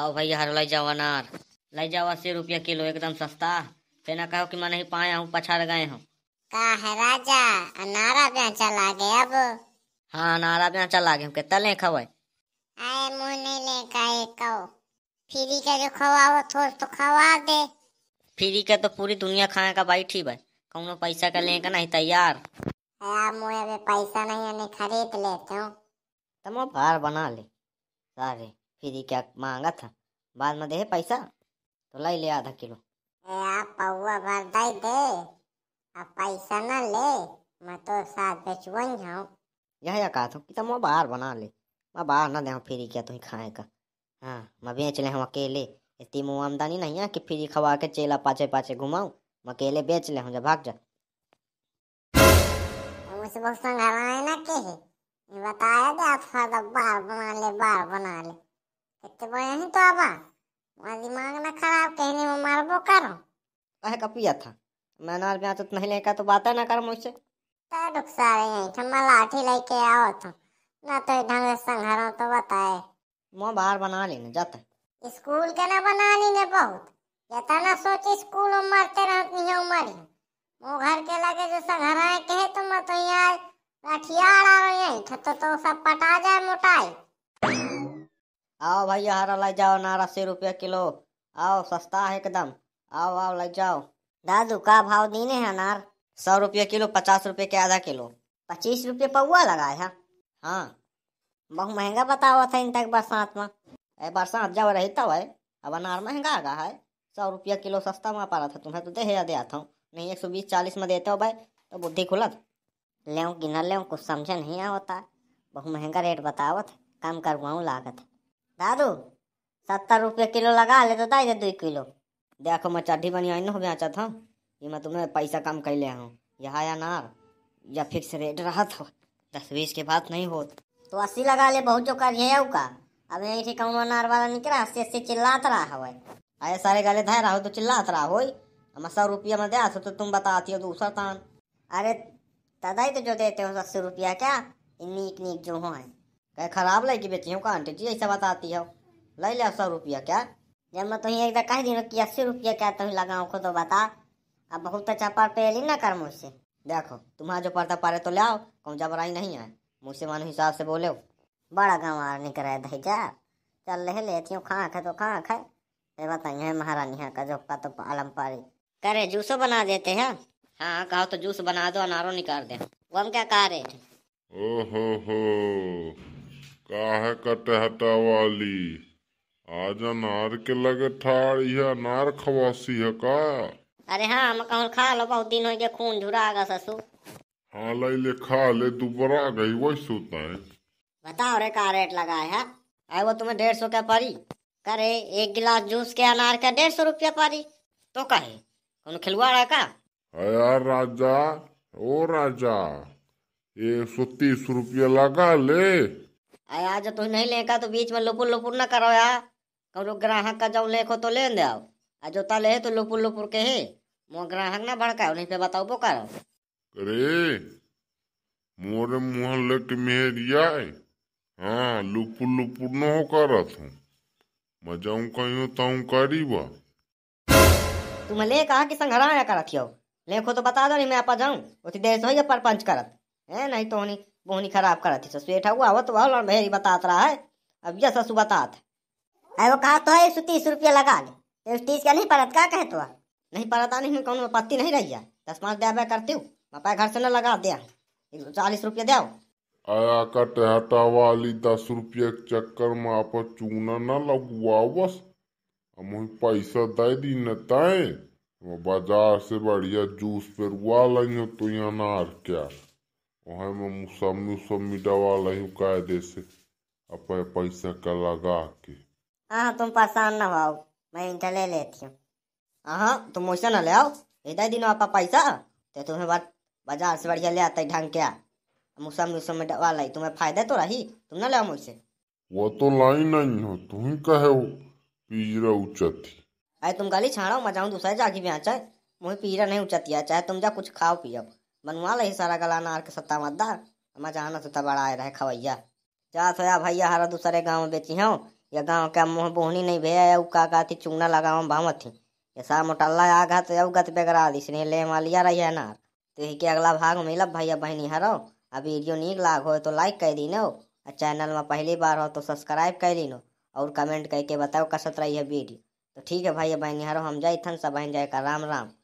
आओ भाई हर लाई जाओ अनार लाई जाओ अस्सी रुपया किलो एकदम सस्ता फिर ना कहो कि मैं नहीं पाया हूँ पछाड़ गए हूँ का है राजा अनारा ब्याह चला गया अब हाँ अनारा ब्याह चला गया के तले खवे आए मुँह फ्री का जो खवा वो तो खवा दे फ्री का तो पूरी दुनिया खाने का ठीक है कौनो पैसा का लेके नहीं तैयार पैसा नहीं खरीद लेते हूँ तुम तो भार बना ले सारे फिर क्या मांगा था बाद में दे पैसा तो लाई ले आधा किलो दे अब पैसा ना ले मैं तो साथ बेचवन जाऊँ यह या कहा था कि तो मैं बाहर बना ले मैं बाहर ना दे फिर क्या तुम खाए का हाँ मैं बेच ले हूँ अकेले इतनी मुँह आमदनी नहीं है कि फ्री खवा के चेला पाचे पाचे घुमाऊँ मैं अकेले बेच ले हूँ जब भाग जा मुझसे बहुत संघ ना के बताया दे आप बार बना ले बार बना ले इतने तो बया नहीं तो आबा वहाँ दिमाग ना खराब कहने में मार बो करो कहे का पिया था मैंने आज ब्याह तो नहीं लेकर तो बातें ना कर मुझसे तो डुकसा रही है ठम्मा लाठी लेके आओ तो ना तो ढंग से संघारो तो बताए मैं बाहर बना लेने जाते स्कूल के ना बना लेने बहुत यता ना सोच स्कूल उम्र तेरा रहती है उमरी वो घर के लगे जो संघराए कहे तो मैं तो यहाँ लाठियार आ रही है तो, तो सब पटा जाए मोटाई आओ भैया हरा ले जाओ अनार अस्सी रुपया किलो आओ सस्ता है एकदम आओ आओ ले जाओ दादू का भाव दीने हैं अनार सौ रुपये किलो पचास रुपये के आधा किलो पच्चीस रुपये पौआ लगाए है हाँ? हाँ बहुत महंगा बतावा था इन तक बरसात में अरे बरसात जब रही तब तो है अब अनार महंगा आ गया है सौ रुपया किलो सस्ता में पा था तुम्हें तो दे दे आता हूँ नहीं एक सौ बीस चालीस में देते हो भाई तो बुद्धि खुलत ले गिनल ले कुछ समझ नहीं आता बहुत महंगा रेट बतावत कम करवाऊँ लागत दादू सत्तर रुपये किलो लगा ले तो दाई दे दो किलो देखो मैं चढ़ी बनी आई ना चाहता हूँ ये मैं तुम्हें पैसा कम कर लिया हूँ यहाँ या ना या फिक्स रेट रहा था तो दस बीस के बाद नहीं हो तो अस्सी लगा ले बहुत जो कर का अब यही ठीक कहूँ अनार वाला निकला अस्सी अस्सी चिल्लात रहा है अरे सारे गले धाय रहा हो तो चिल्लात रहा हो हम सौ रुपया में दे तो तुम बताती हो दूसरा तान अरे तदाई तो जो देते हो अस्सी रुपया क्या नीक नीक जो है कह खराब लगी बेची हूँ का आंटी जी ऐसा बताती हो ले ले सौ रुपया क्या जब मैं तुम्हें एक कह दी कि अस्सी रुपया क्या तुम लगाओ खुद बता अब बहुत अच्छा पार पे ना कर मुझसे देखो तुम्हारा जो पर्दा पारे तो लाओ कौन जबराई नहीं है मुझसे मानो हिसाब से बोले बड़ा गंवार निकल रहा है जा चल रहे लेती हूँ खाँख है तो खाँख है ये बताइए महारानी यहाँ का जो का तो आलम पारी करे जूसो बना देते हैं हाँ कहो तो जूस बना दो अनारो निकाल दे वो हम क्या कह रहे थे काहे हटा वाली आज अनार के लगे ठाड़ी है अनार खवासी है का अरे हाँ हम कहूँ खा लो बहुत दिन हो गए खून झुरा गा ससु हाँ ले ले खा ले दुबरा गई वही सोता है बताओ रे का रेट लगाए है आए वो तुम्हें डेढ़ सौ का पारी करे एक गिलास जूस के अनार का डेढ़ सौ रुपया पारी तो कहे कौन खिलवाड़ा का हाँ यार राजा ओ राजा एक सौ तीस रुपया लगा ले आया जो तुम नहीं लेगा तो बीच में लुपुर लुपुर ना करो यार करो ग्राहक का जो लेखो तो ले दे आ जोता ले तो लुपुर लुपुर के ही मो ग्राहक ना भड़काओ नहीं पे तो बताओ वो करो अरे मोरे मोहल्ले के मेहरिया है हाँ लुपुर लुपुर न हो कर हूँ कहीं तो ताऊँ करी बा तुम ले कहा कि संघरा आया करत हो लेखो तो बता दो नहीं मैं आप जाऊँ उसी देश हो या परपंच करत है नहीं तो नहीं मोहनी खराब कर करत ससुर ठगुआ तो वाल लड़ भेरी बतात रहा है अब यह ससु बतात है अरे वो कहा तो है एक सौ तीस रुपया लगा ले एक सौ तीस का नहीं पड़ा क्या कहे तो नहीं पड़ता नहीं मैं कौन आपत्ति नहीं रही है दस पाँच दया करती हूँ पापा घर से न लगा दिया चालीस रुपया दे आया का टहटा वाली दस रुपये के चक्कर में आप चूना न लगवा बस हम पैसा दे दी न ताए बाजार से बढ़िया जूस पेरुआ लाई तो यहाँ नार क्या ओहेमे मुसम्मी सब मिटावा लही दे से अपने पैसे का लगा के हाँ तुम पसंद ना भाव मैं इंटर ले लेती हूँ हाँ तुम मुझसे ना ले आओ इधर दिनों आपका पैसा तो तुम्हें बात बाजार से बढ़िया ले आता है ढंग क्या मुसम्मी सब मिटावा लही तुम्हें फायदा तो रही तुम ना ले आओ मुझसे वो तो लाई नहीं हो तुम ही कहे हो पीजरा उचती अरे तुम गाली छाड़ो मैं जाऊँ दूसरे जाके भी आ चाहे मुझे पीरा नहीं उचतिया चाहे तुम जा कुछ खाओ पियो बनवा ले सारा गलाना आर के सत्ता मद्दार हमा जाना सत्ता बड़ा आए रहे खवैया जा सोया तो भैया हरा दूसरे गाँव बेची हूँ ये गाँव का मुँह बोहनी नहीं भैया या उका का थी चूना लगाओ भाव थी ऐसा मोटल्ला आ गा तो गत बेगरा दी स्ने ले मालिया रही है नार तो ही के अगला भाग मिलब भैया बहनी हरो अब वीडियो नीक लाग हो तो लाइक कर दी नो और चैनल में पहली बार हो तो सब्सक्राइब कर ली नो और कमेंट करके बताओ कसत रही है वीडियो तो ठीक है भैया बहनी हरो हम जाए थन सब बहन जाए का राम राम